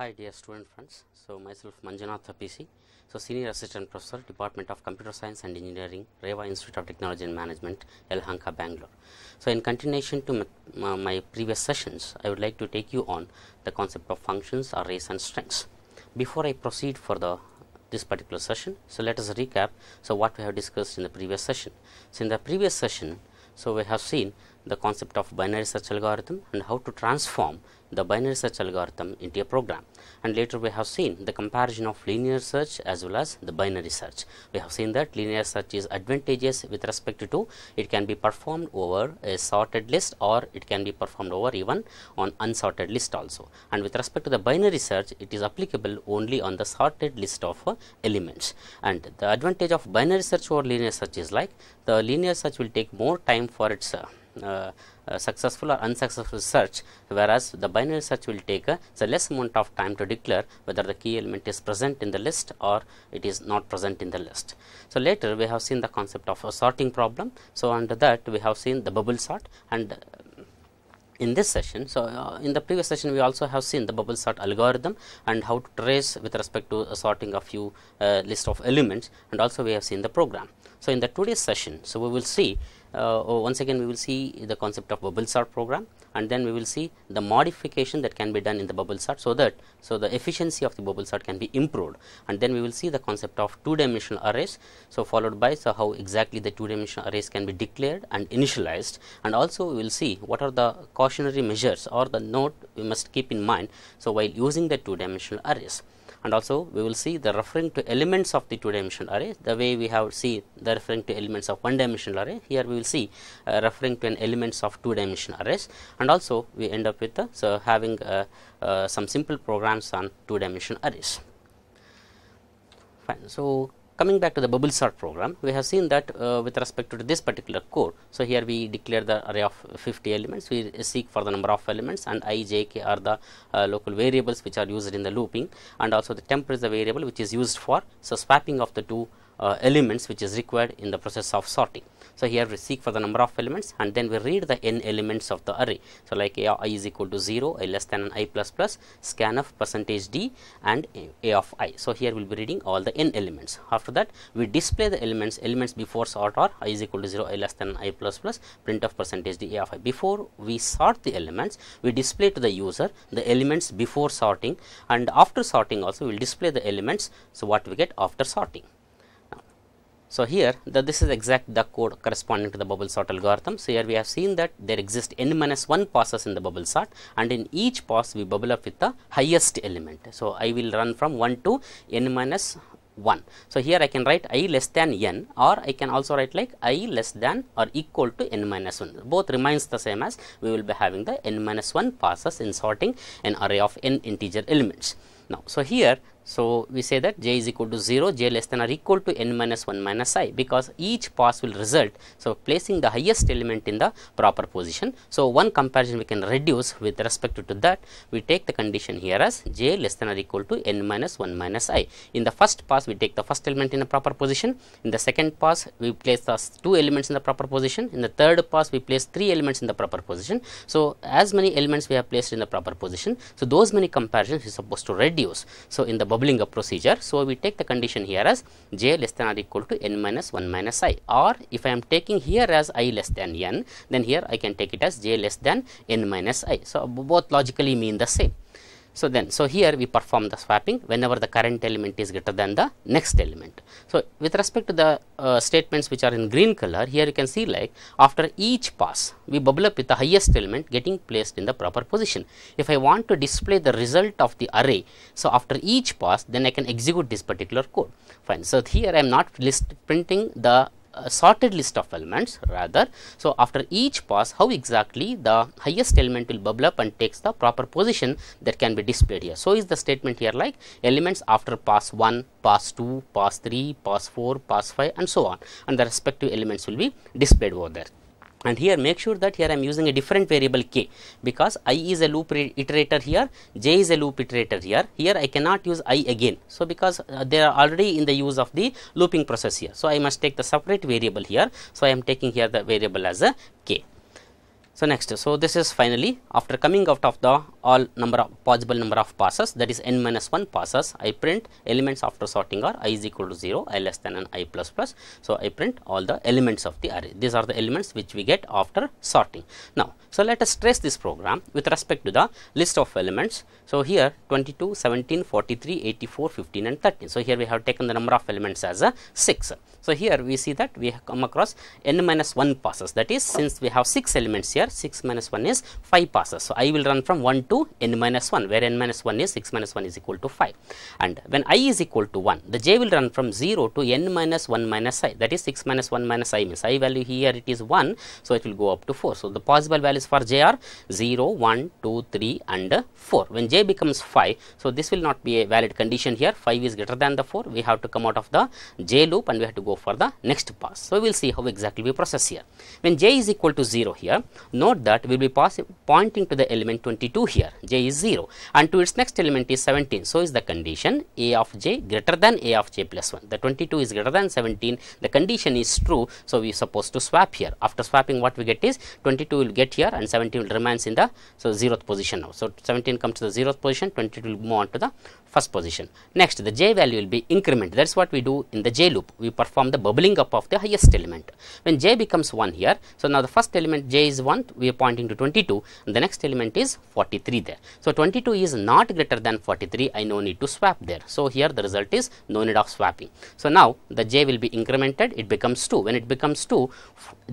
Hi dear student friends, so myself Manjanath PC, so Senior Assistant Professor, Department of Computer Science and Engineering, Reva Institute of Technology and Management, Elhanka, Bangalore. So in continuation to my, my previous sessions, I would like to take you on the concept of functions, arrays and strings. Before I proceed for the this particular session, so let us recap, so what we have discussed in the previous session. So in the previous session, so we have seen the concept of binary search algorithm and how to transform the binary search algorithm into a program and later we have seen the comparison of linear search as well as the binary search. We have seen that linear search is advantageous with respect to it can be performed over a sorted list or it can be performed over even on unsorted list also and with respect to the binary search it is applicable only on the sorted list of uh, elements and the advantage of binary search over linear search is like the linear search will take more time for its uh, uh, uh, successful or unsuccessful search whereas the binary search will take a less amount of time to declare whether the key element is present in the list or it is not present in the list. So, later we have seen the concept of a sorting problem. So, under that we have seen the bubble sort and uh, in this session. So, uh, in the previous session we also have seen the bubble sort algorithm and how to trace with respect to sorting a few uh, list of elements and also we have seen the program. So, in the today's session, so we will see uh, oh, once again we will see the concept of bubble sort program and then we will see the modification that can be done in the bubble sort so that so the efficiency of the bubble sort can be improved and then we will see the concept of two dimensional arrays so followed by so how exactly the two dimensional arrays can be declared and initialized and also we will see what are the cautionary measures or the note we must keep in mind so while using the two dimensional arrays and also we will see the referring to elements of the two dimensional array the way we have see the referring to elements of one dimensional array here we will see uh, referring to an elements of two dimensional arrays and also we end up with the, uh, so having uh, uh, some simple programs on two dimensional arrays fine so Coming back to the bubble sort program, we have seen that uh, with respect to this particular core. So, here we declare the array of 50 elements, we seek for the number of elements and i, j, k are the uh, local variables which are used in the looping and also the temp is the variable which is used for. So, swapping of the two uh, elements which is required in the process of sorting. So, here we seek for the number of elements and then we read the n elements of the array. So, like a i is equal to 0, i less than an i plus plus, scan of percentage d and a of i. So, here we will be reading all the n elements. After that, we display the elements, elements before sort are i is equal to 0, i less than an i plus plus, print of percentage d a of i. Before we sort the elements, we display to the user the elements before sorting and after sorting also we will display the elements. So, what we get after sorting. So, here this is exact the code corresponding to the bubble sort algorithm. So, here we have seen that there exist n minus 1 passes in the bubble sort and in each pass we bubble up with the highest element. So, I will run from 1 to n minus 1. So, here I can write i less than n or I can also write like i less than or equal to n minus 1. Both remains the same as we will be having the n minus 1 passes in sorting an array of n integer elements. Now, so here so, we say that j is equal to 0, j less than or equal to n minus 1 minus i because each pass will result. So, placing the highest element in the proper position. So, one comparison we can reduce with respect to, that we take the condition here as j less than or equal to n minus 1 minus i. In the first pass we take the first element in the proper position, in the second pass we place the two elements in the proper position, in the third pass we place three elements in the proper position. So, as many elements we have placed in the proper position. So, those many comparisons we are supposed to reduce. So, in the bubbling up procedure. So, we take the condition here as j less than or equal to n minus 1 minus i or if I am taking here as i less than n, then here I can take it as j less than n minus i. So, both logically mean the same. So, then so here we perform the swapping whenever the current element is greater than the next element. So, with respect to the uh, statements which are in green color here you can see like after each pass we bubble up with the highest element getting placed in the proper position. If I want to display the result of the array so after each pass then I can execute this particular code fine. So, here I am not list printing the a sorted list of elements rather. So, after each pass how exactly the highest element will bubble up and takes the proper position that can be displayed here. So, is the statement here like elements after pass 1, pass 2, pass 3, pass 4, pass 5 and so on and the respective elements will be displayed over there and here make sure that here I am using a different variable k because i is a loop iterator here, j is a loop iterator here, here I cannot use i again. So, because uh, they are already in the use of the looping process here. So, I must take the separate variable here. So, I am taking here the variable as a k. So, next, so this is finally after coming out of the all number of possible number of passes that is n minus 1 passes I print elements after sorting are i is equal to 0 i less than and i plus plus. So, I print all the elements of the array these are the elements which we get after sorting. Now, so let us trace this program with respect to the list of elements. So, here 22, 17, 43, 84, 15 and 13. So, here we have taken the number of elements as a 6. So, here we see that we have come across n minus 1 passes that is since we have 6 elements here 6 minus 1 is 5 passes. So, I will run from 1 to to n minus 1 where n minus 1 is 6 minus 1 is equal to 5 and when i is equal to 1 the j will run from 0 to n minus 1 minus i that is 6 minus 1 minus i means i value here it is 1 so it will go up to 4 so the possible values for j are 0 1 2 3 and 4 when j becomes 5 so this will not be a valid condition here 5 is greater than the 4 we have to come out of the j loop and we have to go for the next pass so we will see how exactly we process here when j is equal to 0 here note that we will be pointing to the element 22 here here j is 0 and to its next element is 17. So, is the condition a of j greater than a of j plus 1 the 22 is greater than 17 the condition is true. So, we are supposed to swap here after swapping what we get is 22 will get here and 17 will remains in the so 0th position now. So, 17 comes to the 0th position 22 will move on to the first position. Next the j value will be increment that is what we do in the j loop we perform the bubbling up of the highest element. When j becomes 1 here so now the first element j is 1 we are pointing to 22 and the next element is 43 there. So 22 is not greater than 43 I no need to swap there. So here the result is no need of swapping. So now the j will be incremented it becomes 2 when it becomes 2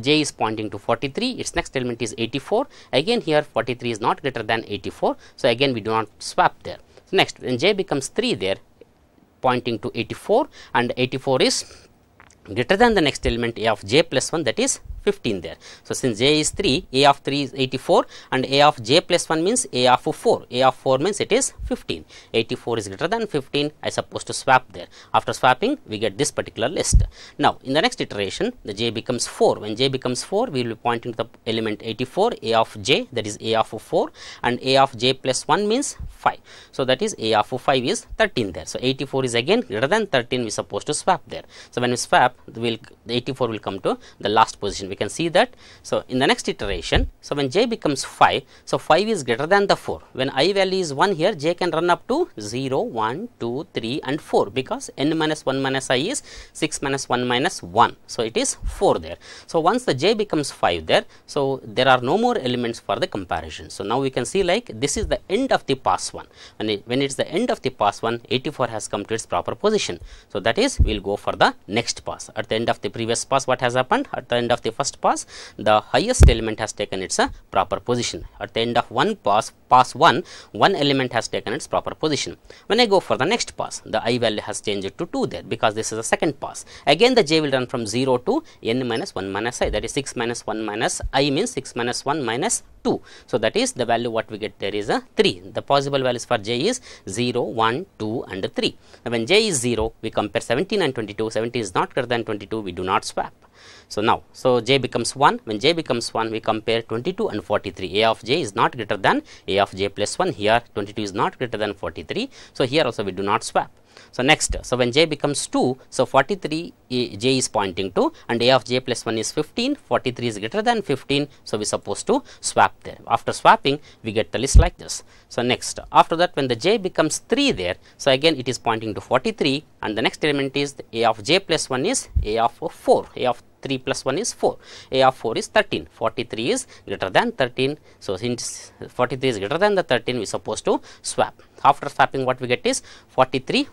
j is pointing to 43 its next element is 84 again here 43 is not greater than 84 so again we do not swap there next when j becomes 3 there pointing to 84 and 84 is greater than the next element a of j plus 1 that is 15 there. So, since j is 3, a of 3 is 84 and a of j plus 1 means a of 4, a of 4 means it is 15, 84 is greater than 15 I suppose to swap there. After swapping we get this particular list. Now, in the next iteration the j becomes 4, when j becomes 4 we will be pointing to the element 84 a of j that is a of 4 and a of j plus 1 means 5. So, that is a of 5 is 13 there. So, 84 is again greater than 13 we suppose to swap there. So, when we swap will 84 will come to the last position we can see that. So, in the next iteration, so when j becomes 5, so 5 is greater than the 4. When i value is 1 here, j can run up to 0, 1, 2, 3 and 4 because n minus 1 minus i is 6 minus 1 minus 1. So, it is 4 there. So, once the j becomes 5 there, so there are no more elements for the comparison. So, now we can see like this is the end of the pass 1. And it, when it's the end of the pass 1, 84 has come to its proper position. So, that is we will go for the next pass. At the end of the previous pass, what has happened? At the end of the first first pass the highest element has taken its uh, proper position at the end of one pass pass 1 one element has taken its proper position when i go for the next pass the i value has changed to 2 there because this is the second pass again the j will run from 0 to n minus 1 minus i that is 6 minus 1 minus i means 6 minus 1 minus 2 so that is the value what we get there is a 3 the possible values for j is 0 1 2 and 3 now, when j is 0 we compare 17 and 22 17 is not greater than 22 we do not swap so, now, so j becomes 1 when j becomes 1 we compare 22 and 43 a of j is not greater than a of j plus 1 here 22 is not greater than 43. So, here also we do not swap. So, next so when j becomes 2 so 43 j is pointing to and a of j plus 1 is 15 43 is greater than 15. So, we supposed to swap there after swapping we get the list like this. So, next after that when the j becomes 3 there so again it is pointing to 43 and the next element is a of j plus 1 is a of 4 a of 3 plus 1 is 4, A of 4 is 13, 43 is greater than 13. So, since 43 is greater than the 13, we supposed to swap. After swapping what we get is 43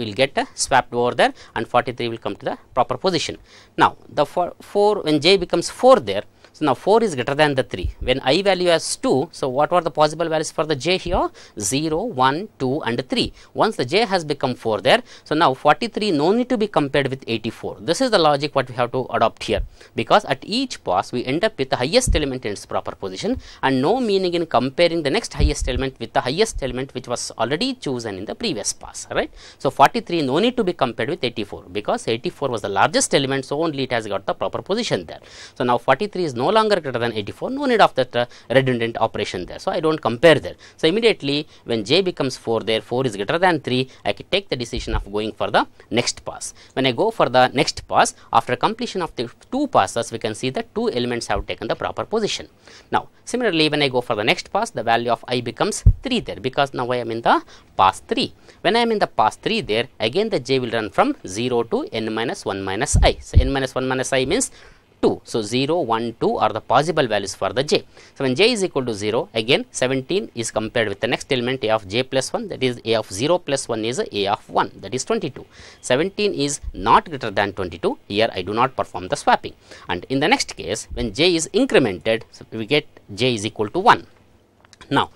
will get uh, swapped over there and 43 will come to the proper position. Now, the 4, 4 when j becomes 4 there, so, now 4 is greater than the 3. When i value as 2, so what were the possible values for the j here? 0, 1, 2 and 3. Once the j has become 4 there, so now 43 no need to be compared with 84. This is the logic what we have to adopt here because at each pass we end up with the highest element in its proper position and no meaning in comparing the next highest element with the highest element which was already chosen in the previous pass, right. So, 43 no need to be compared with 84 because 84 was the largest element, so only it has got the proper position there. So, now 43 is no no longer greater than 84, no need of that uh, redundant operation there. So, I do not compare there. So, immediately when j becomes 4 there, 4 is greater than 3, I can take the decision of going for the next pass. When I go for the next pass, after completion of the two passes, we can see that two elements have taken the proper position. Now, similarly, when I go for the next pass, the value of i becomes 3 there because now I am in the pass 3. When I am in the pass 3 there, again the j will run from 0 to n minus 1 minus i. So, n minus 1 minus i means 2. So, 0, 1, 2 are the possible values for the j. So, when j is equal to 0, again 17 is compared with the next element a of j plus 1 that is a of 0 plus 1 is a of 1 that is 22. 17 is not greater than 22, here I do not perform the swapping. And in the next case, when j is incremented, so we get j is equal to 1. Now,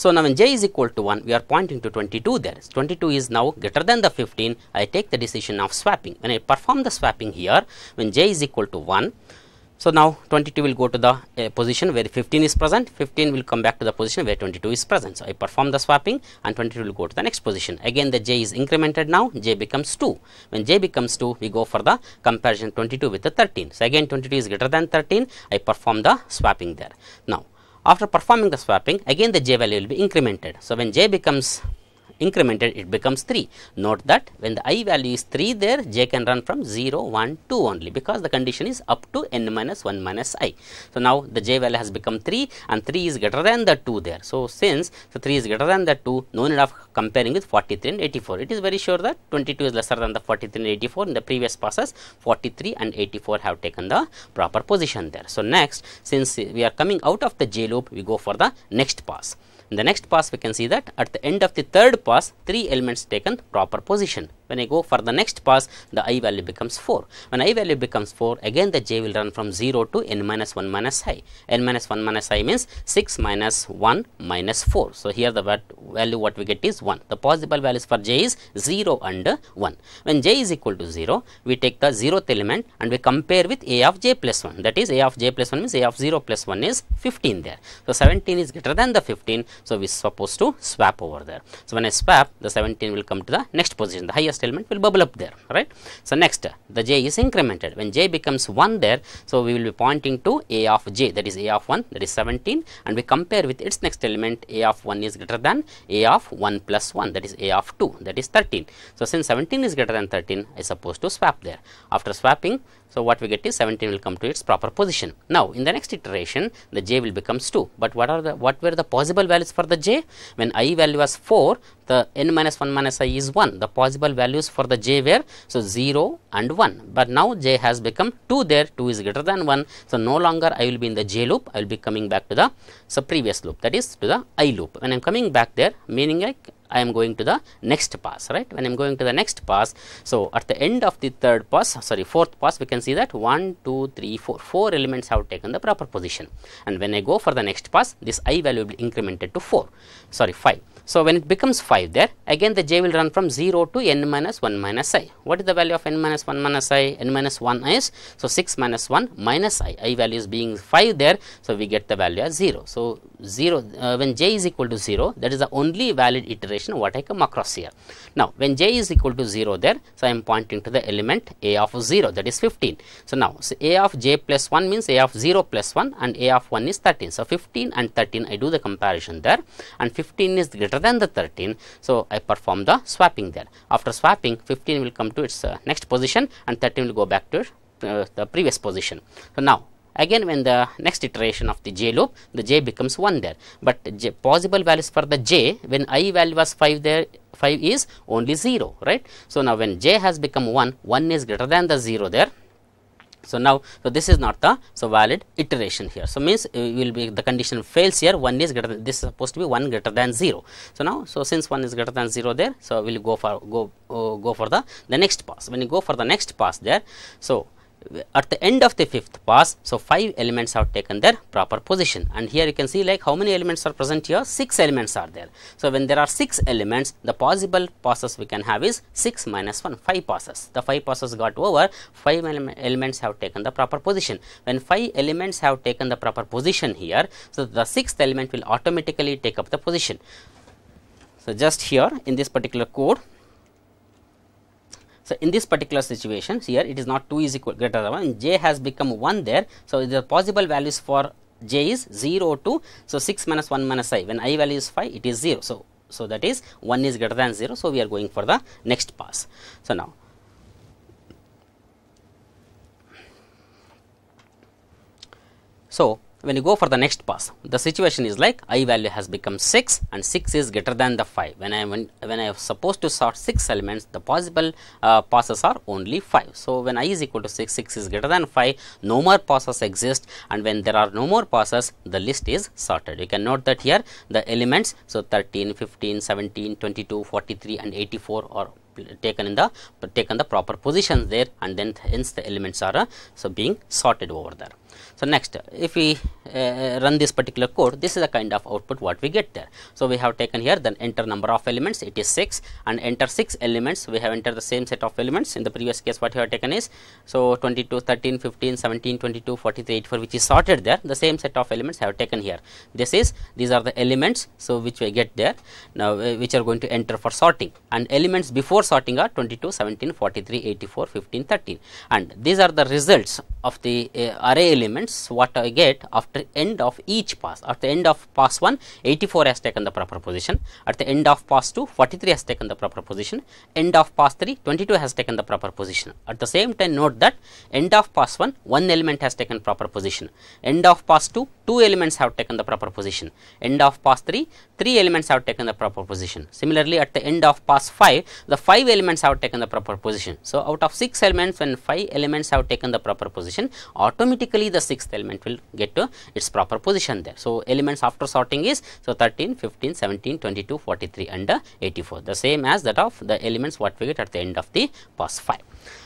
so now when j is equal to 1, we are pointing to 22 there. 22 is now greater than the 15. I take the decision of swapping. When I perform the swapping here, when j is equal to 1, so now 22 will go to the uh, position where 15 is present, 15 will come back to the position where 22 is present. So I perform the swapping and 22 will go to the next position. Again the j is incremented now, j becomes 2. When j becomes 2, we go for the comparison 22 with the 13. So again 22 is greater than 13, I perform the swapping there. Now after performing the swapping, again the j value will be incremented. So, when j becomes incremented it becomes 3. Note that when the i value is 3 there j can run from 0, 1, 2 only because the condition is up to n minus 1 minus i. So, now the j value has become 3 and 3 is greater than the 2 there. So, since the 3 is greater than the 2 no need of comparing with 43 and 84. It is very sure that 22 is lesser than the 43 and 84 in the previous process 43 and 84 have taken the proper position there. So, next since we are coming out of the j loop we go for the next pass. In the next pass, we can see that at the end of the third pass, three elements taken proper position. When I go for the next pass, the i value becomes 4. When i value becomes 4, again the j will run from 0 to n minus 1 minus i. n minus 1 minus i means 6 minus 1 minus 4. So, here the value what we get is 1. The possible values for j is 0 and 1. When j is equal to 0, we take the 0th element and we compare with a of j plus 1. That is a of j plus 1 means a of 0 plus 1 is 15 there. So, 17 is greater than the 15. So, we supposed to swap over there. So, when I swap the 17 will come to the next position the highest first element will bubble up there right. So, next the j is incremented when j becomes 1 there. So, we will be pointing to a of j that is a of 1 that is 17 and we compare with its next element a of 1 is greater than a of 1 plus 1 that is a of 2 that is 13. So, since 17 is greater than 13 I suppose to swap there after swapping so, what we get is 17 will come to its proper position. Now, in the next iteration the j will becomes 2, but what are the what were the possible values for the j? When i value was 4, the n minus 1 minus i is 1. The possible values for the j were so 0 and 1, but now j has become 2 there, 2 is greater than 1. So, no longer I will be in the j loop, I will be coming back to the so previous loop that is to the i loop. When I am coming back there meaning like I am going to the next pass right when I am going to the next pass so at the end of the third pass sorry fourth pass we can see that 1 2 3 4 four elements have taken the proper position and when I go for the next pass this i value will be incremented to 4 sorry 5 so when it becomes 5 there again the j will run from 0 to n minus 1 minus i what is the value of n minus 1 minus i n minus 1 is so 6 minus 1 minus i i value is being 5 there so we get the value as 0 so 0 uh, when j is equal to 0 that is the only valid iteration what I come across here. Now when j is equal to 0 there so I am pointing to the element a of 0 that is 15. So now so a of j plus 1 means a of 0 plus 1 and a of 1 is 13. So 15 and 13 I do the comparison there and 15 is greater than the 13 so I perform the swapping there. After swapping 15 will come to its uh, next position and 13 will go back to uh, the previous position. So now again when the next iteration of the j loop the j becomes 1 there but j possible values for the j when i value was 5 there 5 is only 0 right so now when j has become 1 1 is greater than the 0 there so now so this is not the so valid iteration here so means uh, will be the condition fails here 1 is greater than this is supposed to be 1 greater than 0 so now so since 1 is greater than 0 there so we'll go for go uh, go for the the next pass when you go for the next pass there so at the end of the fifth pass. So, 5 elements have taken their proper position and here you can see like how many elements are present here 6 elements are there. So, when there are 6 elements the possible passes we can have is 6 minus 1 5 passes. The 5 passes got over 5 ele elements have taken the proper position. When 5 elements have taken the proper position here so the sixth element will automatically take up the position. So, just here in this particular code so, in this particular situation here it is not 2 is equal greater than 1 j has become 1 there. So, the possible values for j is 0 to so 6 minus 1 minus i when i value is 5 it is 0. So, so that is 1 is greater than 0. So, we are going for the next pass. So, now so when you go for the next pass, the situation is like i value has become 6 and 6 is greater than the 5. When I when, when I am supposed to sort 6 elements, the possible uh, passes are only 5. So, when i is equal to 6, 6 is greater than 5, no more passes exist and when there are no more passes, the list is sorted. You can note that here the elements, so 13, 15, 17, 22, 43 and 84 are taken in the taken the proper positions there and then hence the elements are uh, so being sorted over there. So, next if we uh, uh, run this particular code this is the kind of output what we get there. So, we have taken here the enter number of elements it is 6 and enter 6 elements we have entered the same set of elements in the previous case what we have taken is. So, 22, 13, 15, 17, 22, 43, 84 which is sorted there the same set of elements have taken here. This is these are the elements so which we get there now uh, which are going to enter for sorting and elements before sorting are 22, 17, 43, 84, 15, 13 and these are the results of the uh, array elements what I get after end of each pass. At the end of pass 1 84 has taken the proper position, at the end of pass 2 43 has taken the proper position, end of pass 3 22 has taken the proper position. At the same time note that end of pass 1 1 element has taken proper position, end of pass 2 2 elements have taken the proper position, end of pass 3 3 elements have taken the proper position. Similarly, at the end of pass 5 the 5 elements have taken the proper position. So, out of 6 elements when 5 elements have taken the proper position position automatically the sixth element will get to its proper position there. So, elements after sorting is so 13, 15, 17, 22, 43 and uh, 84 the same as that of the elements what we get at the end of the pass 5.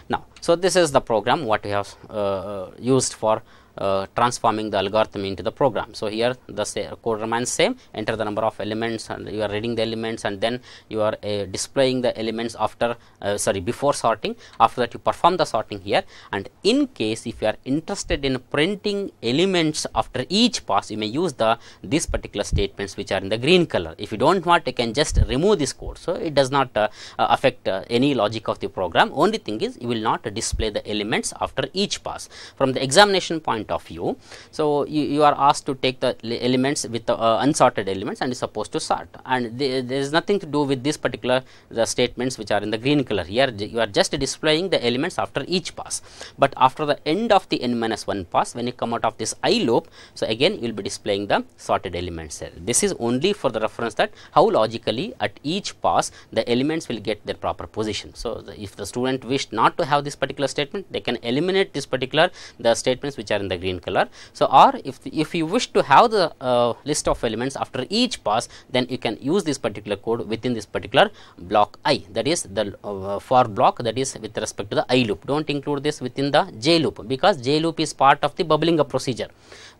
Now, so this is the program what we have uh, used for uh, transforming the algorithm into the program. So, here the code remains same enter the number of elements and you are reading the elements and then you are uh, displaying the elements after uh, sorry before sorting after that you perform the sorting here and in case if you are interested in printing elements after each pass you may use the this particular statements which are in the green color. If you do not want you can just remove this code. So, it does not uh, uh, affect uh, any logic of the program only thing is you will not display the elements after each pass. From the examination point point of view. So, you, you are asked to take the elements with the uh, unsorted elements and is supposed to sort and the, there is nothing to do with this particular the statements which are in the green color here you are just displaying the elements after each pass. But after the end of the n minus 1 pass when you come out of this i loop, so again you will be displaying the sorted elements here. This is only for the reference that how logically at each pass the elements will get their proper position. So, the, if the student wished not to have this particular statement they can eliminate this particular the statements which are in the the green color. So, or if, the, if you wish to have the uh, list of elements after each pass, then you can use this particular code within this particular block i that is the uh, for block that is with respect to the i loop. Do not include this within the j loop because j loop is part of the bubbling up procedure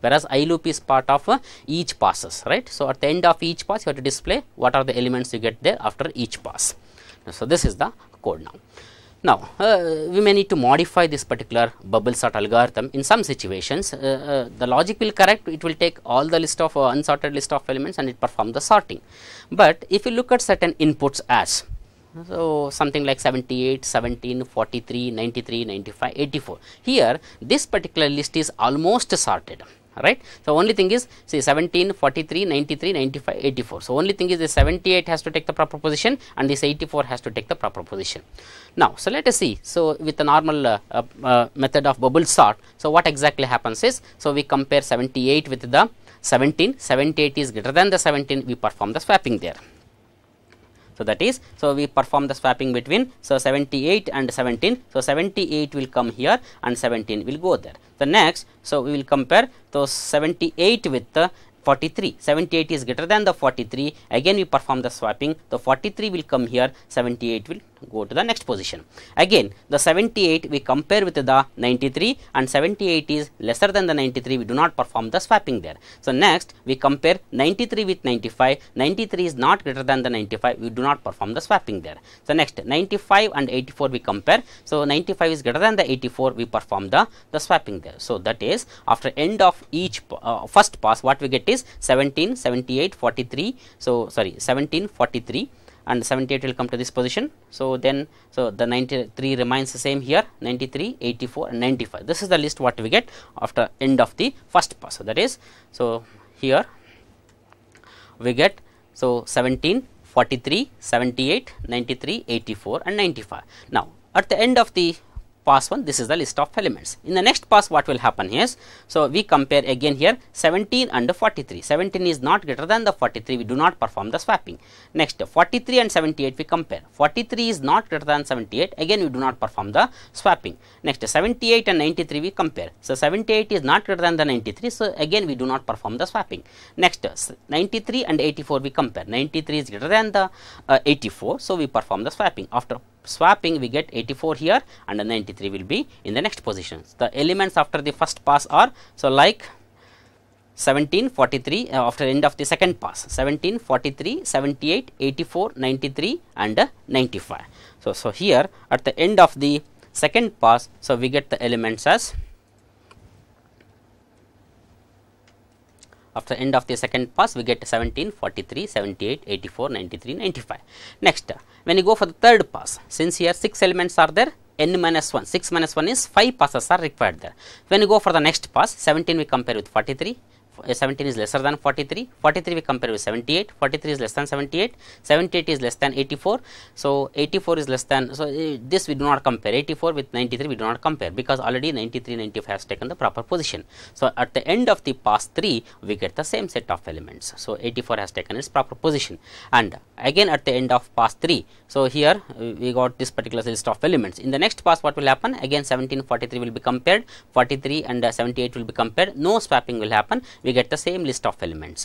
whereas i loop is part of uh, each passes right. So, at the end of each pass you have to display what are the elements you get there after each pass. So, this is the code now. Now, uh, we may need to modify this particular bubble sort algorithm in some situations. Uh, uh, the logic will correct, it will take all the list of uh, unsorted list of elements and it perform the sorting. But if you look at certain inputs as, so something like 78, 17, 43, 93, 95, 84, here this particular list is almost sorted right. So, only thing is see 17, 43, 93, 95, 84. So, only thing is the 78 has to take the proper position and this 84 has to take the proper position. Now, so let us see. So, with the normal uh, uh, uh, method of bubble sort, so what exactly happens is, so we compare 78 with the 17, 78 is greater than the 17, we perform the swapping there. So, that is so we perform the swapping between so 78 and 17. So, 78 will come here and 17 will go there. The next so we will compare those 78 with the 43 78 is greater than the 43 again we perform the swapping the 43 will come here 78 will go to the next position. Again the 78 we compare with the 93 and 78 is lesser than the 93 we do not perform the swapping there. So, next we compare 93 with 95, 93 is not greater than the 95 we do not perform the swapping there. So, next 95 and 84 we compare. So, 95 is greater than the 84 we perform the, the swapping there. So, that is after end of each uh, first pass what we get is 17, 78, 43. So, sorry 17, 43 and 78 will come to this position. So, then so the 93 remains the same here 93, 84 and 95. This is the list what we get after end of the first pass. So, that is so here we get so 17, 43, 78, 93, 84 and 95. Now, at the end of the pass 1 this is the list of elements. In the next pass what will happen is, so we compare again here 17 and 43, 17 is not greater than the 43 we do not perform the swapping. Next 43 and 78 we compare, 43 is not greater than 78 again we do not perform the swapping. Next 78 and 93 we compare, so 78 is not greater than the 93 so again we do not perform the swapping. Next 93 and 84 we compare, 93 is greater than the uh, 84 so we perform the swapping after swapping we get 84 here and 93 will be in the next positions. The elements after the first pass are so like 17, uh, after end of the second pass 17, 43, 78 84 93 and uh, 95 so so here at the end of the second pass so we get the elements as after end of the second pass we get 17 43 78 84 93 95 next when you go for the third pass since here six elements are there n minus 1 6 minus 1 is 5 passes are required there when you go for the next pass 17 we compare with 43 uh, 17 is lesser than 43, 43 we compare with 78, 43 is less than 78, 78 is less than 84. So, 84 is less than, so uh, this we do not compare, 84 with 93 we do not compare because already 93, 95 has taken the proper position. So, at the end of the pass 3 we get the same set of elements. So, 84 has taken its proper position and again at the end of pass 3. So, here uh, we got this particular list of elements. In the next pass what will happen again 17, 43 will be compared, 43 and uh, 78 will be compared, no swapping will happen we get the same list of elements.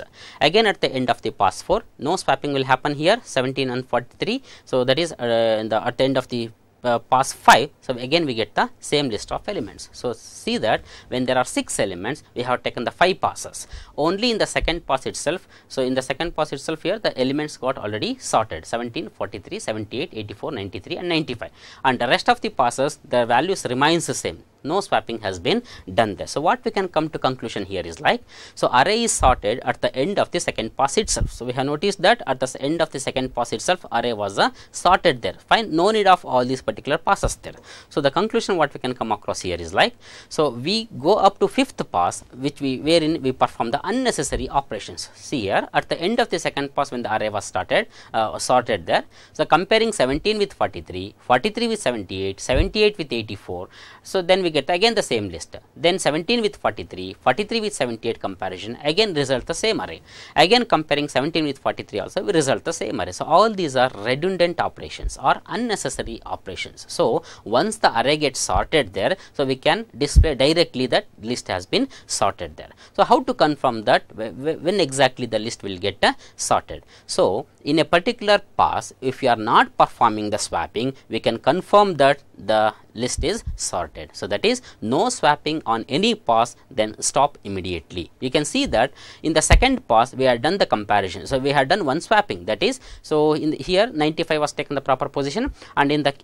Again at the end of the pass 4, no swapping will happen here 17 and 43. So, that is uh, the, at the end of the uh, pass 5. So, again we get the same list of elements. So, see that when there are 6 elements we have taken the 5 passes only in the second pass itself. So, in the second pass itself here the elements got already sorted 17, 43, 78, 84, 93 and 95 and the rest of the passes the values remains the same no swapping has been done there. So, what we can come to conclusion here is like, so array is sorted at the end of the second pass itself. So, we have noticed that at the end of the second pass itself array was uh, sorted there fine no need of all these particular passes there. So, the conclusion what we can come across here is like, so we go up to fifth pass which we wherein we perform the unnecessary operations. See here at the end of the second pass when the array was started uh, sorted there. So, comparing 17 with 43, 43 with 78, 78 with 84. So, then we get again the same list. Then 17 with 43, 43 with 78 comparison again result the same array. Again comparing 17 with 43 also we result the same array. So, all these are redundant operations or unnecessary operations. So, once the array gets sorted there, so we can display directly that list has been sorted there. So, how to confirm that when exactly the list will get uh, sorted. So, in a particular pass if we are not performing the swapping we can confirm that the list is sorted. So, that is no swapping on any pass then stop immediately. You can see that in the second pass we have done the comparison. So, we have done one swapping that is so in here 95 was taken the proper position and in the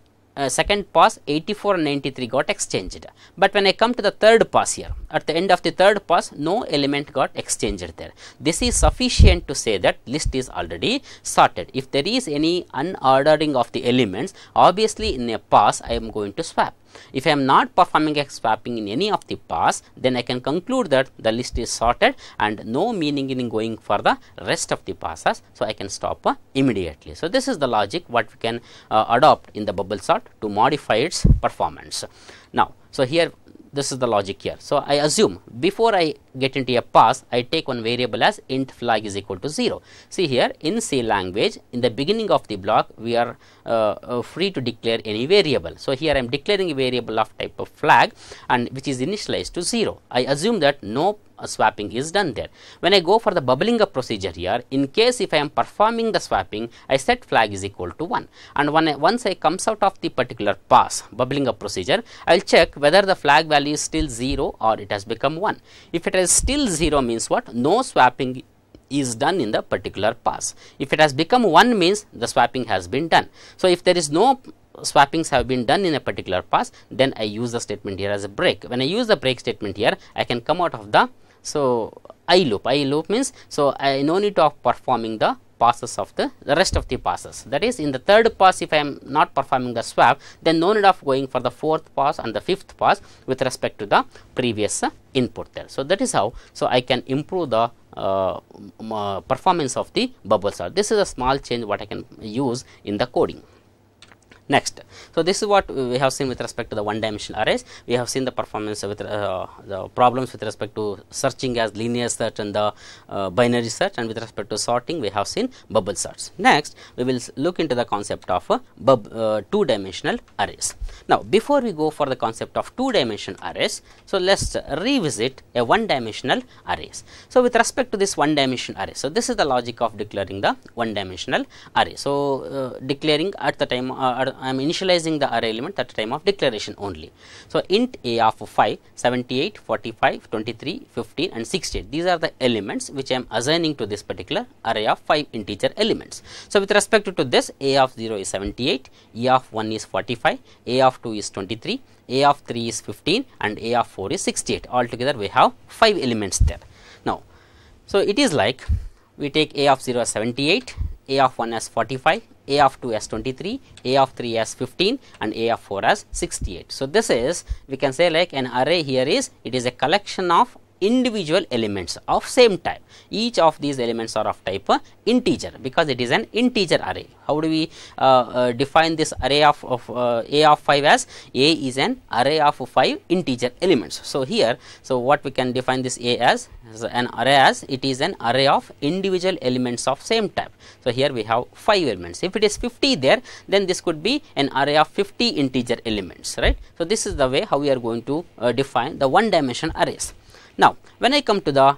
uh, second pass 84 and 93 got exchanged. But when I come to the third pass here, at the end of the third pass, no element got exchanged there. This is sufficient to say that list is already sorted. If there is any unordering of the elements, obviously in a pass I am going to swap. If I am not performing X swapping in any of the pass, then I can conclude that the list is sorted and no meaning in going for the rest of the passes. So, I can stop uh, immediately. So, this is the logic what we can uh, adopt in the bubble sort to modify its performance. Now, so here this is the logic here. So, I assume before I get into a pass, I take one variable as int flag is equal to 0. See here in C language, in the beginning of the block, we are uh, uh, free to declare any variable. So, here I am declaring a variable of type of flag and which is initialized to 0. I assume that no swapping is done there. When I go for the bubbling up procedure here, in case if I am performing the swapping, I set flag is equal to 1 and when I, once I comes out of the particular pass bubbling up procedure, I will check whether the flag value is still 0 or it has become 1. If it is still 0 means what? No swapping is done in the particular pass. If it has become 1 means the swapping has been done. So, if there is no swappings have been done in a particular pass, then I use the statement here as a break. When I use the break statement here, I can come out of the so, I loop, I loop means, so I no need of performing the passes of the, the rest of the passes. That is in the third pass if I am not performing the swap then no need of going for the fourth pass and the fifth pass with respect to the previous uh, input there. So, that is how so I can improve the uh, uh performance of the bubble sort. This is a small change what I can use in the coding. Next, so this is what we have seen with respect to the one dimensional arrays. We have seen the performance with uh, the problems with respect to searching as linear search and the uh, binary search and with respect to sorting we have seen bubble sorts. Next, we will look into the concept of uh, uh two dimensional arrays. Now, before we go for the concept of two dimensional arrays, so let us revisit a one dimensional arrays. So, with respect to this one dimensional array, so this is the logic of declaring the one dimensional array. So, uh, declaring at the time uh, I am initializing the array element at time of declaration only. So, int a of 5, 78, 45, 23, 15 and 68 these are the elements which I am assigning to this particular array of 5 integer elements. So, with respect to this a of 0 is 78, a of 1 is 45, a of 2 is 23, a of 3 is 15 and a of 4 is 68 altogether we have 5 elements there. Now, so it is like we take a of 0 as 78, a of 1 as 45, a of 2 as 23, A of 3 as 15 and A of 4 as 68. So, this is we can say like an array here is it is a collection of individual elements of same type. Each of these elements are of type uh, integer because it is an integer array. How do we uh, uh, define this array of, of uh, A of 5 as A is an array of 5 integer elements. So, here so what we can define this A as, as an array as it is an array of individual elements of same type. So, here we have 5 elements. If it is 50 there then this could be an array of 50 integer elements right. So, this is the way how we are going to uh, define the one dimension arrays. Now, when I come to the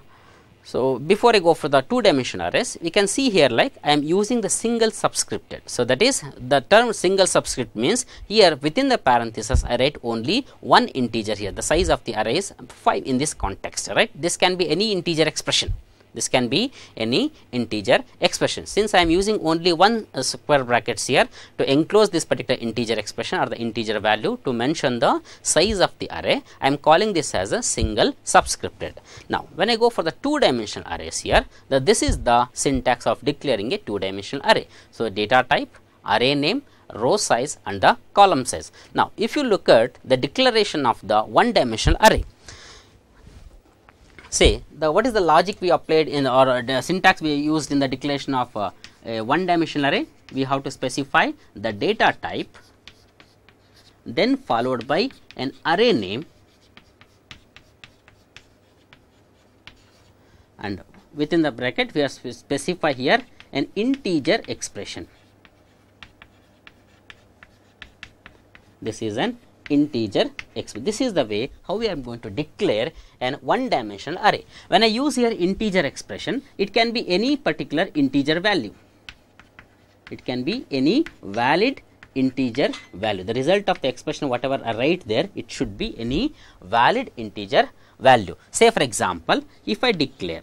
so, before I go for the two dimensional arrays, we can see here like I am using the single subscripted. So, that is the term single subscript means here within the parenthesis I write only one integer here. The size of the array is 5 in this context, right. This can be any integer expression. This can be any integer expression. Since I am using only one uh, square brackets here to enclose this particular integer expression or the integer value to mention the size of the array, I am calling this as a single subscripted. Now, when I go for the two dimensional arrays here, the, this is the syntax of declaring a two dimensional array. So, data type, array name, row size and the column size. Now, if you look at the declaration of the one dimensional array, say the what is the logic we applied in or the syntax we used in the declaration of uh, a one dimensional array we have to specify the data type then followed by an array name and within the bracket we are specify here an integer expression this is an integer x. This is the way how we are going to declare an one dimensional array. When I use here integer expression, it can be any particular integer value. It can be any valid integer value. The result of the expression whatever I write there, it should be any valid integer value. Say for example, if I declare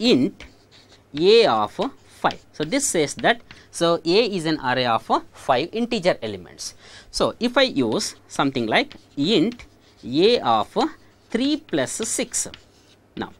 int a of 5. So, this says that so A is an array of uh, 5 integer elements. So, if I use something like int A of uh, 3 plus 6. Now,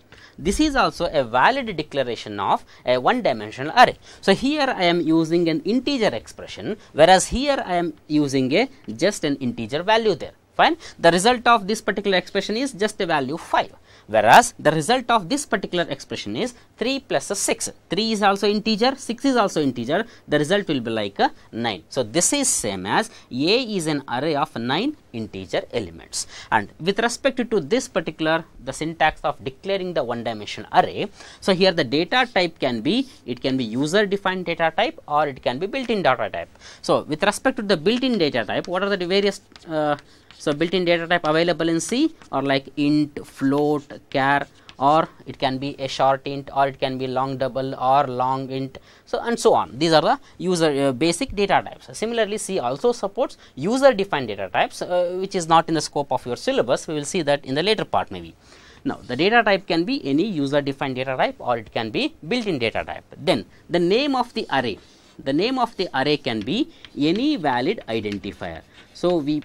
this is also a valid declaration of a one dimensional array. So, here I am using an integer expression whereas here I am using a just an integer value there fine. The result of this particular expression is just a value 5 whereas the result of this particular expression is 3 plus 6. 3 is also integer, 6 is also integer, the result will be like uh, 9. So, this is same as A is an array of 9 integer elements and with respect to this particular the syntax of declaring the one dimensional array. So, here the data type can be it can be user defined data type or it can be built in data type. So, with respect to the built in data type what are the various uh, so built-in data type available in c or like int float char or it can be a short int or it can be long double or long int so and so on these are the user uh, basic data types similarly c also supports user defined data types uh, which is not in the scope of your syllabus we will see that in the later part maybe now the data type can be any user defined data type or it can be built in data type then the name of the array the name of the array can be any valid identifier so we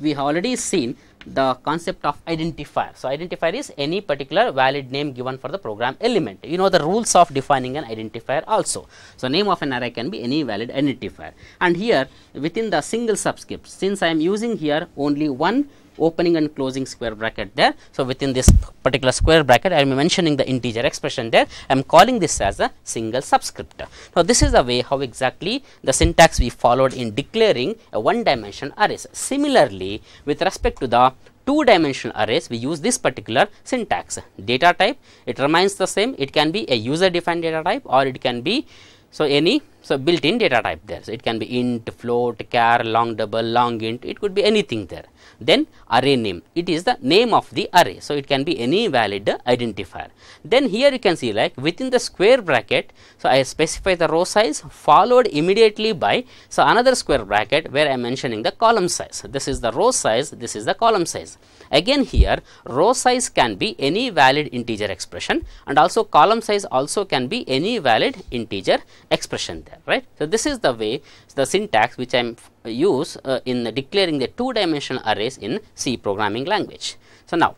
we have already seen the concept of identifier. So, identifier is any particular valid name given for the program element. You know the rules of defining an identifier also. So, name of an array can be any valid identifier and here within the single subscript since I am using here only one opening and closing square bracket there. So, within this particular square bracket I am mentioning the integer expression there I am calling this as a single subscript. Now, this is the way how exactly the syntax we followed in declaring a one dimension arrays. Similarly, with respect to the two dimensional arrays we use this particular syntax data type it remains the same it can be a user defined data type or it can be so any so built in data type there so it can be int float char long double long int it could be anything there then array name it is the name of the array so it can be any valid identifier then here you can see like within the square bracket so i specify the row size followed immediately by so another square bracket where i am mentioning the column size this is the row size this is the column size again here row size can be any valid integer expression and also column size also can be any valid integer expression there right so this is the way the syntax which I am use uh, in declaring the two dimensional arrays in C programming language. So, now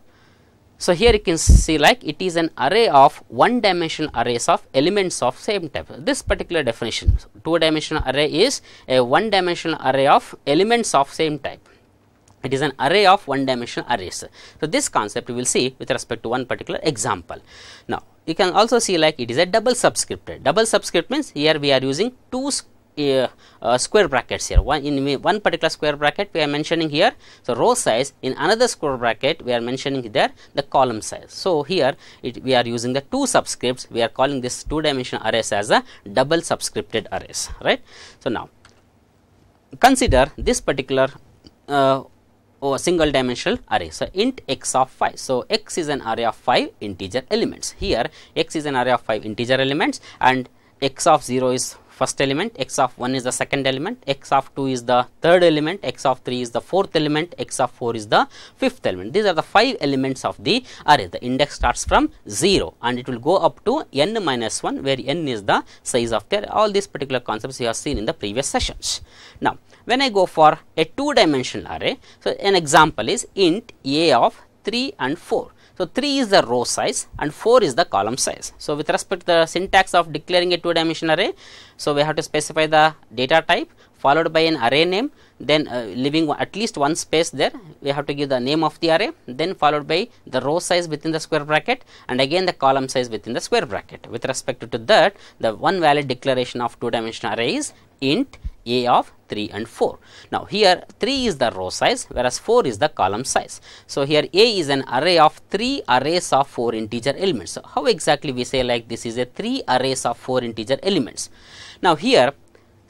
so, here you can see like it is an array of one dimensional arrays of elements of same type. This particular definition so two dimensional array is a one dimensional array of elements of same type. It is an array of one dimensional arrays. So, this concept we will see with respect to one particular example. Now, you can also see like it is a double subscripted. Double subscript means here we are using two a square brackets here one in one particular square bracket we are mentioning here so row size in another square bracket we are mentioning there the column size so here it, we are using the two subscripts we are calling this two dimensional arrays as a double subscripted arrays right so now consider this particular uh, or oh, single dimensional array. So, int x of 5. So, x is an array of 5 integer elements. Here, x is an array of 5 integer elements and x of 0 is first element, x of 1 is the second element, x of 2 is the third element, x of 3 is the fourth element, x of 4 is the fifth element. These are the 5 elements of the array. The index starts from 0 and it will go up to n minus 1 where n is the size of the array. All these particular concepts you have seen in the previous sessions. Now, when I go for a two dimensional array, so an example is int a of 3 and 4. So, 3 is the row size and 4 is the column size. So, with respect to the syntax of declaring a 2 dimensional array, so we have to specify the data type followed by an array name, then uh, leaving at least one space there, we have to give the name of the array, then followed by the row size within the square bracket and again the column size within the square bracket. With respect to that, the one valid declaration of 2 dimensional array is int a of 3 and 4. Now, here 3 is the row size whereas 4 is the column size. So, here A is an array of 3 arrays of 4 integer elements. So, how exactly we say like this is a 3 arrays of 4 integer elements. Now, here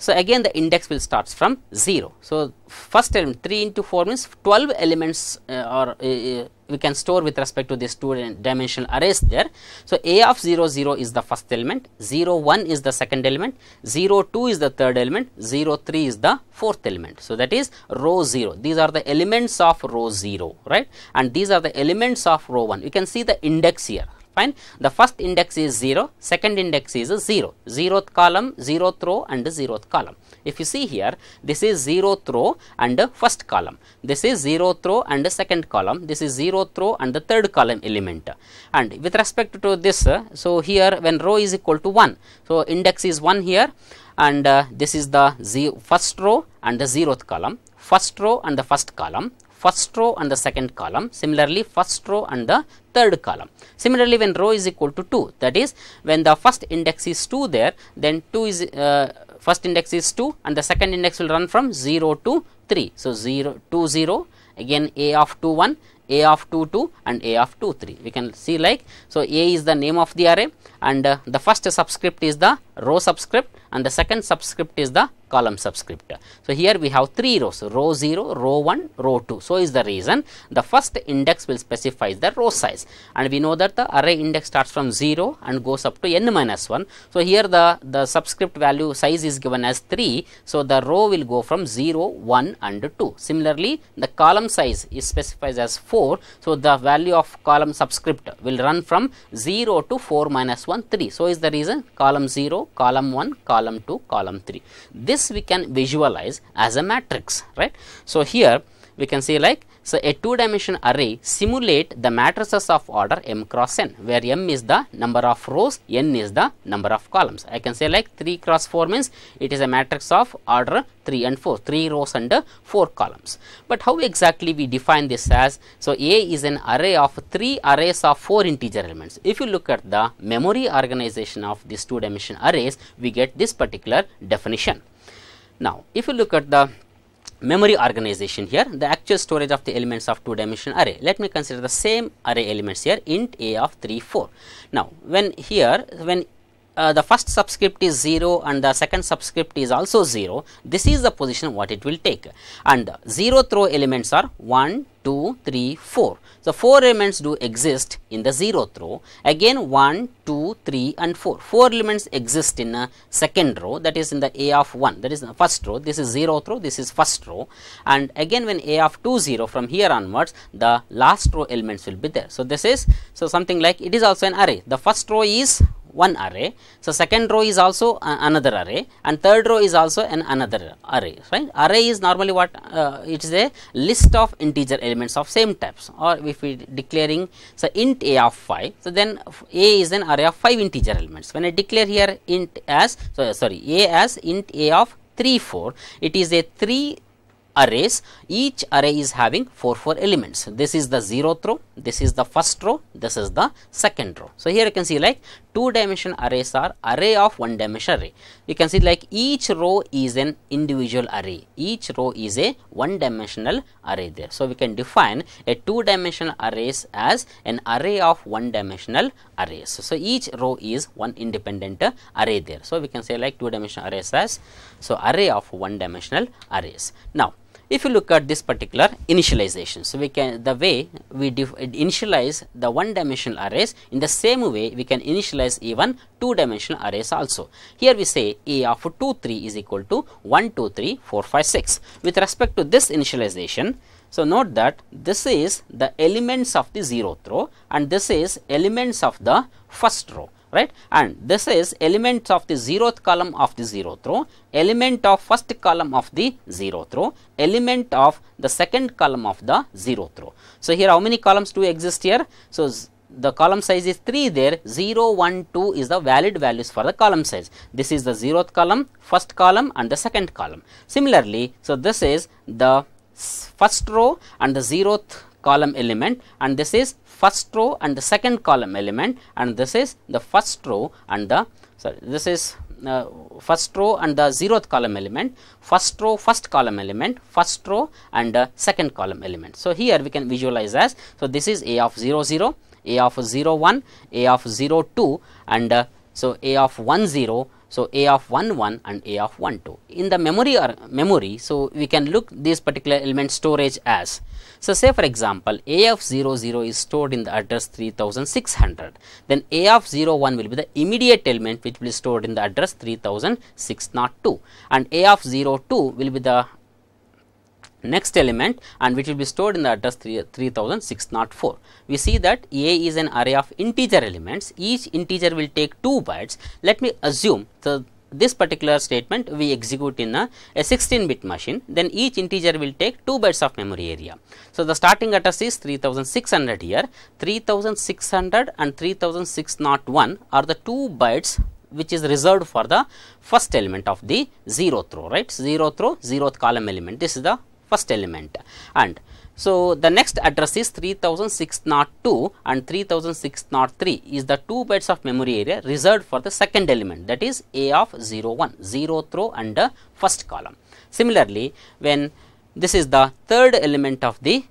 so, again the index will starts from 0. So, first term 3 into 4 means 12 elements uh, or uh, uh we can store with respect to this two dimensional arrays there. So, A of 0 0 is the first element, 0 1 is the second element, 0 2 is the third element, 0 3 is the fourth element. So, that is row 0. These are the elements of row 0 right and these are the elements of row 1. You can see the index here Fine. The first index is 0, second index is 0, 0th column, 0th row and 0th column. If you see here, this is 0th row and first column. This is 0th row and second column. This is 0th row and the third column element. And with respect to this, uh, so here when row is equal to 1, so index is 1 here and uh, this is the first row and the zeroth column, first row and the first column, first row and the second column. Similarly, first row and the third column. Similarly, when row is equal to 2, that is when the first index is 2 there, then 2 is uh, first index is 2 and the second index will run from 0 to 3. So, 0 2 0 again a of 2 1 a of 2 2 and a of 2 3 we can see like so a is the name of the array and uh, the first subscript is the row subscript and the second subscript is the column subscript. So, here we have 3 rows row 0, row 1, row 2. So, is the reason the first index will specify the row size and we know that the array index starts from 0 and goes up to n minus 1. So, here the, the subscript value size is given as 3. So, the row will go from 0, 1 and 2. Similarly, the column size is specified as 4. So, the value of column subscript will run from 0 to 4 minus 1 1 3. So, is the reason column 0, column 1, column 2, column 3. This we can visualize as a matrix right. So, here we can see like so, a two dimension array simulate the matrices of order m cross n where m is the number of rows, n is the number of columns. I can say like 3 cross 4 means it is a matrix of order 3 and 4, 3 rows and 4 columns. But how exactly we define this as? So, A is an array of 3 arrays of 4 integer elements. If you look at the memory organization of these two dimension arrays, we get this particular definition. Now, if you look at the memory organization here the actual storage of the elements of two dimensional array let me consider the same array elements here int a of 3 4 now when here when uh, the first subscript is 0 and the second subscript is also 0, this is the position what it will take. And 0 throw elements are 1, 2, 3, 4. So, 4 elements do exist in the 0 row. Again 1, 2, 3 and 4. 4 elements exist in a second row that is in the A of 1 that is the first row. This is 0th row, this is first row and again when A of 2, 0 from here onwards the last row elements will be there. So, this is so something like it is also an array. The first row is one array. So, second row is also uh, another array and third row is also an another array, right. Array is normally what uh, it is a list of integer elements of same types or if we declaring so int a of 5. So, then a is an array of 5 integer elements. When I declare here int as, so sorry a as int a of 3 4, it is a 3 arrays, each array is having 4 4 elements. This is the 0th row, this is the first row, this is the second row. So, here you can see like 2 dimension arrays are array of 1 dimension array. You can see like each row is an individual array, each row is a 1 dimensional array there. So, we can define a 2 dimensional arrays as an array of 1 dimensional arrays. So, each row is one independent array there. So, we can say like 2 dimensional arrays as so array of 1 dimensional arrays. Now, if you look at this particular initialization, so we can the way we initialize the one dimensional arrays in the same way we can initialize even two dimensional arrays also. Here we say A of 2 3 is equal to 1 2 3 4 5 6. With respect to this initialization, so note that this is the elements of the zeroth row and this is elements of the first row right and this is elements of the zeroth column of the zeroth row, element of first column of the zeroth row, element of the second column of the zeroth row. So, here how many columns do exist here? So, the column size is 3 there 0 1 2 is the valid values for the column size this is the zeroth column first column and the second column similarly so this is the first row and the zeroth column element and this is first row and the second column element and this is the first row and the sorry this is uh, first row and the zeroth column element, first row first column element, first row and uh, second column element. So, here we can visualize as, so this is A of 0 0, A of 0 1, A of 0 2 and uh, so A of 1 0 so, A of 1 1 and A of 1 2. In the memory or memory, so we can look this particular element storage as. So, say for example, A of 0 0 is stored in the address 3600. Then A of 0 1 will be the immediate element which will be stored in the address 3602 and A of 0 2 will be the next element and which will be stored in the address 3, 3604. We see that A is an array of integer elements, each integer will take 2 bytes. Let me assume the this particular statement we execute in a, a 16 bit machine then each integer will take 2 bytes of memory area. So, the starting address is 3600 here 3600 and 3601 are the 2 bytes which is reserved for the first element of the zeroth row right zeroth row zeroth column element this is the first element and so, the next address is 3602 and 3603 is the 2 bytes of memory area reserved for the second element that is A of 01, 0 row and the uh, first column. Similarly, when this is the third element of the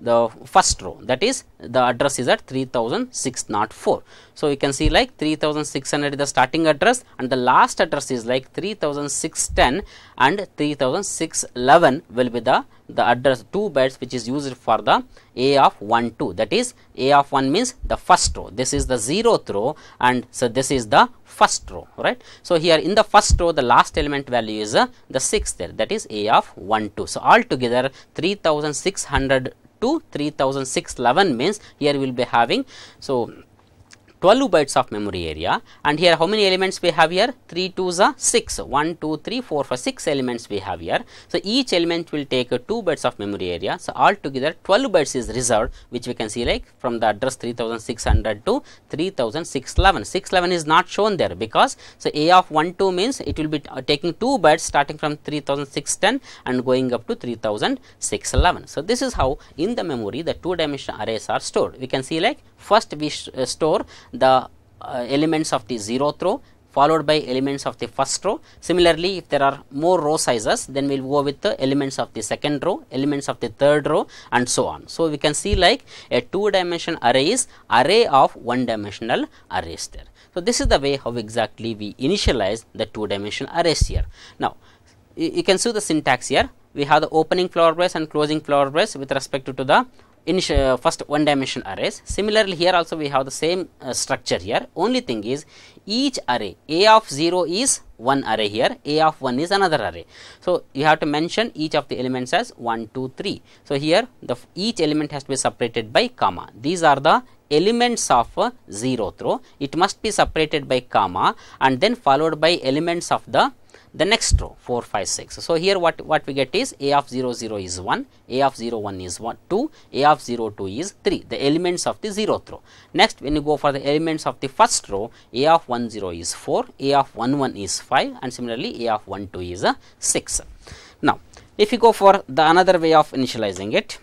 the first row that is the address is at 3604. So, you can see like 3600 is the starting address and the last address is like 3610 and 3611 will be the, the address 2 bytes which is used for the A of 1 2 that is A of 1 means the first row this is the 0th row and so this is the first row right. So, here in the first row the last element value is uh, the 6th that is A of 1 2. So, altogether 3600 to 300611 means here we will be having. So, 12 bytes of memory area and here how many elements we have here 3 2s are 6 1 2 3 4 5 6 elements we have here so each element will take 2 bytes of memory area so altogether 12 bytes is reserved which we can see like from the address 3600 to 3611 611 is not shown there because so a of 1 2 means it will be uh, taking 2 bytes starting from 3610 and going up to 3611 so this is how in the memory the two dimensional arrays are stored we can see like First we uh, store the uh, elements of the 0th row followed by elements of the first row. Similarly, if there are more row sizes, then we will go with the elements of the second row, elements of the third row and so on. So, we can see like a two dimension array is array of one dimensional arrays there. So, this is the way how exactly we initialize the two dimension arrays here. Now, you, can see the syntax here. We have the opening flower brace and closing flower brace with respect to, to the initial uh, first one dimension arrays similarly here also we have the same uh, structure here only thing is each array a of 0 is one array here a of 1 is another array so you have to mention each of the elements as 1 2 3 so here the each element has to be separated by comma these are the elements of uh, 0 row it must be separated by comma and then followed by elements of the the next row 4 5 6 so here what what we get is a of 0 0 is 1 a of 0 1 is 1 2 a of 0 2 is 3 the elements of the zeroth row next when you go for the elements of the first row a of 1 0 is 4 a of 1 1 is 5 and similarly a of 1 2 is a uh, 6 now if you go for the another way of initializing it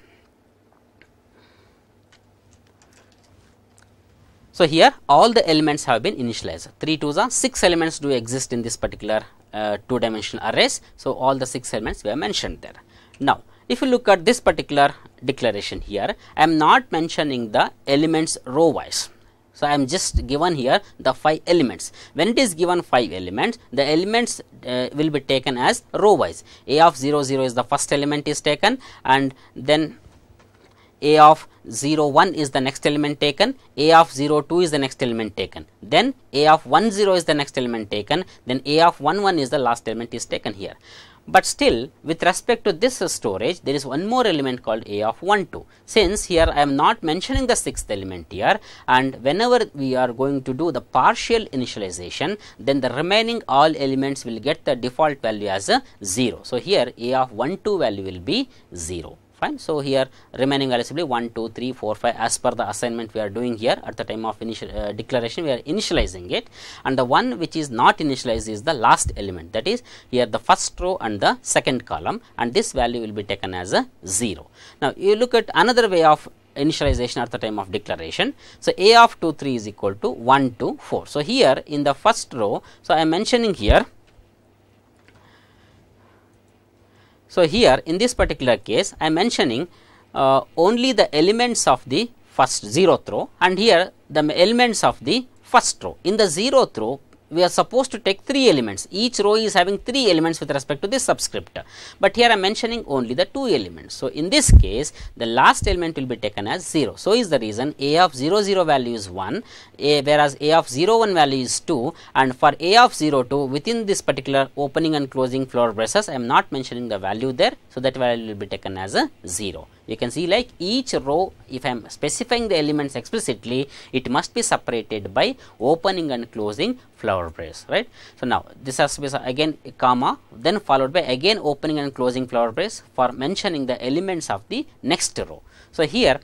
So, here all the elements have been initialized 3 2s are 6 elements do exist in this particular uh, two dimensional arrays. So, all the six elements were mentioned there. Now, if you look at this particular declaration here, I am not mentioning the elements row wise. So, I am just given here the 5 elements. When it is given 5 elements, the elements uh, will be taken as row wise. A of 0, 0 is the first element is taken and then a of 0 1 is the next element taken, a of 0 2 is the next element taken, then a of 1 0 is the next element taken, then a of 1 1 is the last element is taken here. But still with respect to this storage there is one more element called a of 1 2. Since here I am not mentioning the sixth element here and whenever we are going to do the partial initialization then the remaining all elements will get the default value as a 0. So, here a of 1 2 value will be 0 fine. So, here remaining eligibility 1, 2, 3, 4, 5 as per the assignment we are doing here at the time of initial uh, declaration we are initializing it and the one which is not initialized is the last element that is here the first row and the second column and this value will be taken as a 0. Now, you look at another way of initialization at the time of declaration. So, A of 2, 3 is equal to 1, 2, 4. So, here in the first row, so I am mentioning here So, here in this particular case I am mentioning uh, only the elements of the first 0th row and here the elements of the first row. In the 0th row we are supposed to take 3 elements. Each row is having 3 elements with respect to the subscript, but here I am mentioning only the 2 elements. So, in this case the last element will be taken as 0. So, is the reason A of 0 0 value is 1 a, whereas A of 0 1 value is 2 and for A of 0 2 within this particular opening and closing floor braces I am not mentioning the value there. So, that value will be taken as a 0 you can see like each row if I am specifying the elements explicitly it must be separated by opening and closing flower brace right. So, now this has to be again comma then followed by again opening and closing flower brace for mentioning the elements of the next row. So, here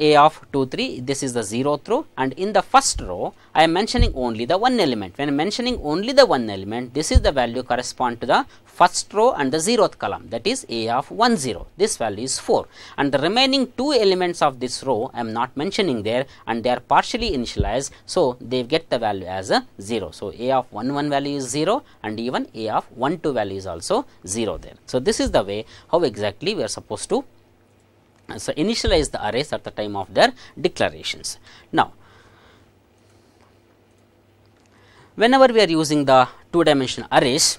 a of 2, 3, this is the 0th row and in the first row, I am mentioning only the one element. When mentioning only the one element, this is the value correspond to the first row and the 0th column that is A of 1, 0. This value is 4 and the remaining two elements of this row I am not mentioning there and they are partially initialized. So, they get the value as a 0. So, A of 1, 1 value is 0 and even A of 1, 2 value is also 0 there. So, this is the way how exactly we are supposed to so initialize the arrays at the time of their declarations. Now, whenever we are using the two dimensional arrays,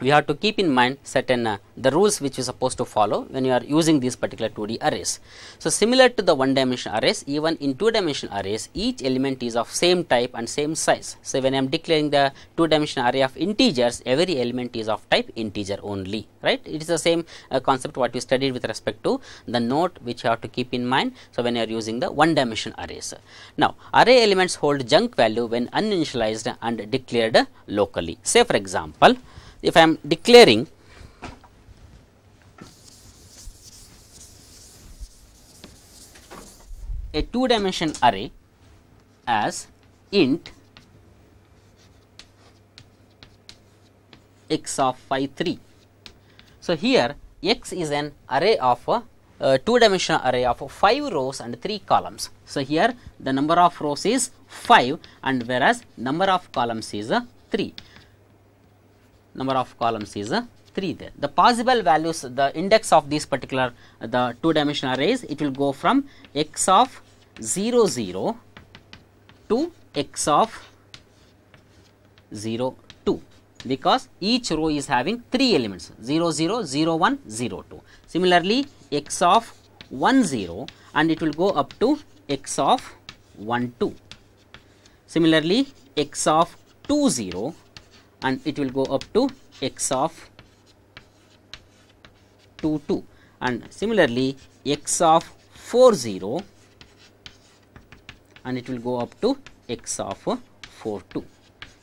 we have to keep in mind certain uh, the rules which you are supposed to follow when you are using these particular 2D arrays. So, similar to the one dimension arrays even in two dimensional arrays each element is of same type and same size. So, when I am declaring the two dimensional array of integers every element is of type integer only right. It is the same uh, concept what we studied with respect to the node which you have to keep in mind. So, when you are using the one dimension arrays. Now, array elements hold junk value when uninitialized and declared locally. Say for example, if I am declaring a two dimension array as int x of phi 3. So, here x is an array of a two dimensional array of 5 rows and 3 columns. So, here the number of rows is 5 and whereas number of columns is 3 number of columns is 3 there. The possible values, the index of this particular the two dimensional arrays, it will go from x of 0 0 to x of 0 2 because each row is having 3 elements 0 0 0 1 0 2. Similarly, x of 1 0 and it will go up to x of 1 2. Similarly, x of 2 0 and it will go up to x of 2 2 and similarly x of 4 0 and it will go up to x of 4 2.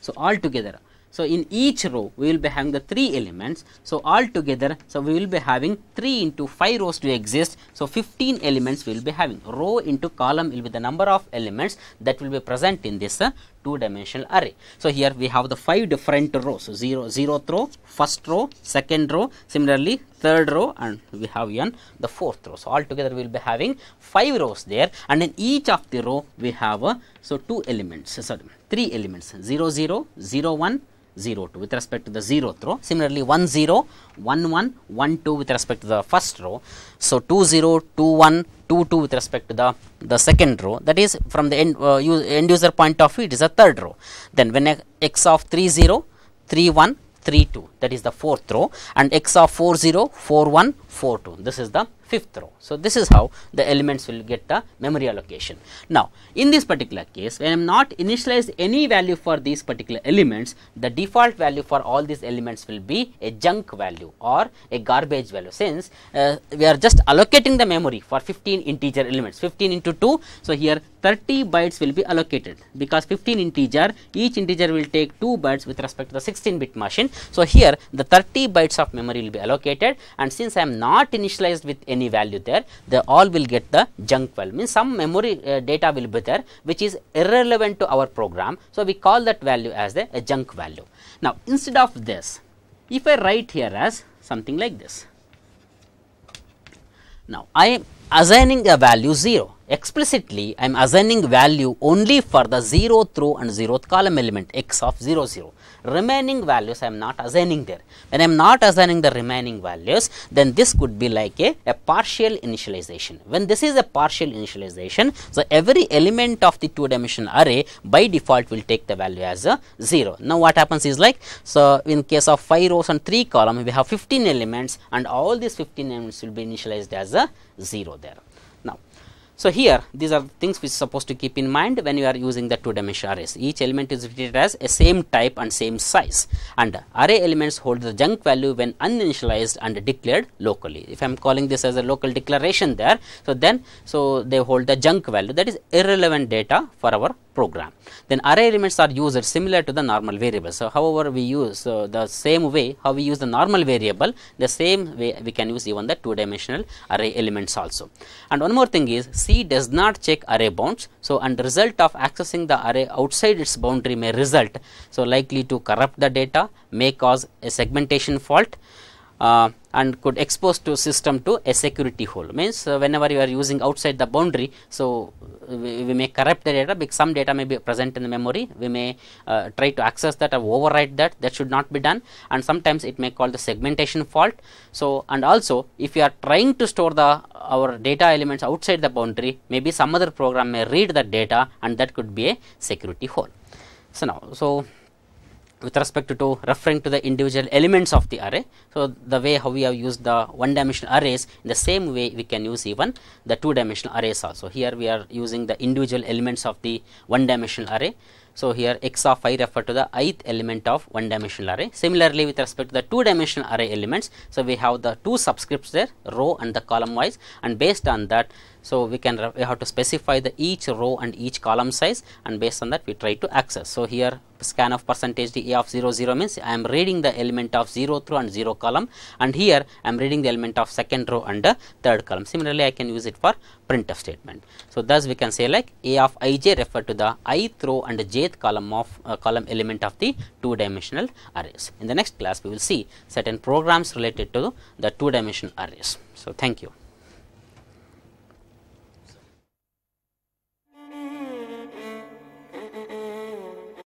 So, altogether so, in each row we will be having the 3 elements. So, altogether, so we will be having 3 into 5 rows to exist. So, 15 elements we will be having. Row into column will be the number of elements that will be present in this uh, two dimensional array. So here we have the five different rows. So zero, zeroth row, first row, second row, similarly third row and we have one the fourth row. So altogether we will be having five rows there and in each of the row we have a, uh, so two elements, sorry, three elements 00, 01, 0 2 with respect to the 0th row. Similarly, 1 0, 1 1, 1 2 with respect to the first row. So, 2 0, 2 1, 2 2 with respect to the, the second row that is from the end, uh, end user point of view it is a third row. Then when x of 3 0, 3 1, 3 2 that is the fourth row and x of 4 0, 4 1, 4 2 this is the fifth row. So, this is how the elements will get the memory allocation. Now, in this particular case when I am not initialized any value for these particular elements, the default value for all these elements will be a junk value or a garbage value since uh, we are just allocating the memory for 15 integer elements 15 into 2. So, here 30 bytes will be allocated because 15 integer each integer will take 2 bytes with respect to the 16 bit machine. So, here the 30 bytes of memory will be allocated and since I am not initialized with any value there they all will get the junk value means some memory uh, data will be there which is irrelevant to our program. So, we call that value as the junk value. Now, instead of this if I write here as something like this. Now, I am assigning a value 0 explicitly I am assigning value only for the 0 through and 0th column element x of 0 0. Remaining values I am not assigning there. When I am not assigning the remaining values then this could be like a, a partial initialization. When this is a partial initialization so every element of the two dimension array by default will take the value as a 0. Now what happens is like so in case of 5 rows and 3 columns, we have 15 elements and all these 15 elements will be initialized as a 0 there. So, here these are things which are supposed to keep in mind when you are using the two dimensional arrays. Each element is treated as a same type and same size and array elements hold the junk value when uninitialized and declared locally. If I am calling this as a local declaration there, so then so they hold the junk value that is irrelevant data for our program. Then array elements are used similar to the normal variable. So, however, we use uh, the same way how we use the normal variable, the same way we can use even the two dimensional array elements also. And one more thing is C does not check array bounds. So, and result of accessing the array outside its boundary may result. So, likely to corrupt the data may cause a segmentation fault. Uh, and could expose to system to a security hole means uh, whenever you are using outside the boundary so uh, we, we, may corrupt the data because some data may be present in the memory we may try to access that or overwrite that that should not be done and sometimes it may call the segmentation fault so and also if you are trying to store the our data elements outside the boundary maybe some other program may read the data and that could be a security hole so now so with respect to referring to the individual elements of the array. So, the way how we have used the one dimensional arrays in the same way we can use even the two dimensional arrays also. Here we are using the individual elements of the one dimensional array. So, here x of i refer to the ith element of one dimensional array. Similarly, with respect to the two dimensional array elements, so we have the two subscripts there row and the column wise and based on that so, we can we have to specify the each row and each column size and based on that we try to access. So, here scan of percentage d a of 0 0 means I am reading the element of 0 through and 0 column and here I am reading the element of second row and uh, third column. Similarly, I can use it for printf statement. So, thus we can say like a of i j refer to the ith row and jth column of uh, column element of the two dimensional arrays. In the next class, we will see certain programs related to the two dimensional arrays. So, thank you.